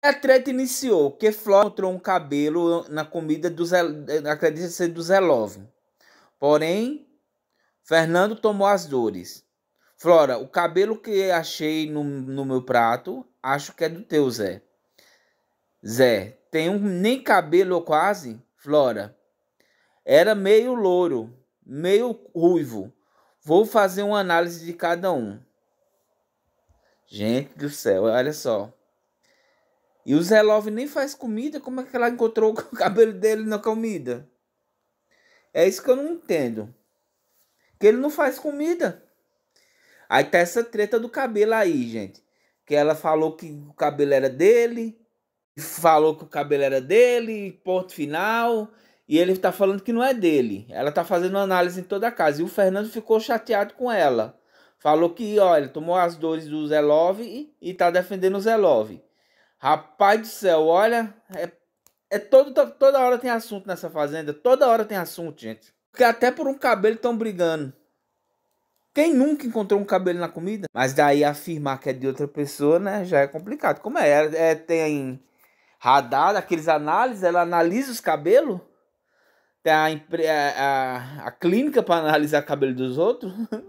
A é treta iniciou que Flora encontrou um cabelo na comida do Zé, acredita ser do Zé Love. Porém, Fernando tomou as dores. Flora, o cabelo que achei no, no meu prato, acho que é do teu, Zé. Zé, tem um nem cabelo quase? Flora, era meio louro, meio ruivo. Vou fazer uma análise de cada um. Gente do céu, olha só. E o Zé Love nem faz comida, como é que ela encontrou o cabelo dele na comida? É isso que eu não entendo. Que ele não faz comida. Aí tá essa treta do cabelo aí, gente. Que ela falou que o cabelo era dele, falou que o cabelo era dele, ponto final. E ele tá falando que não é dele. Ela tá fazendo análise em toda a casa. E o Fernando ficou chateado com ela. Falou que, olha, tomou as dores do Zelove e, e tá defendendo o Zelove. Rapaz do céu, olha, é, é todo, toda hora tem assunto nessa fazenda, toda hora tem assunto, gente. Porque até por um cabelo estão brigando. Quem nunca encontrou um cabelo na comida? Mas daí afirmar que é de outra pessoa, né, já é complicado. Como é? é, é tem radar, aqueles análises, ela analisa os cabelos? Tem a, a, a, a clínica para analisar cabelo dos outros?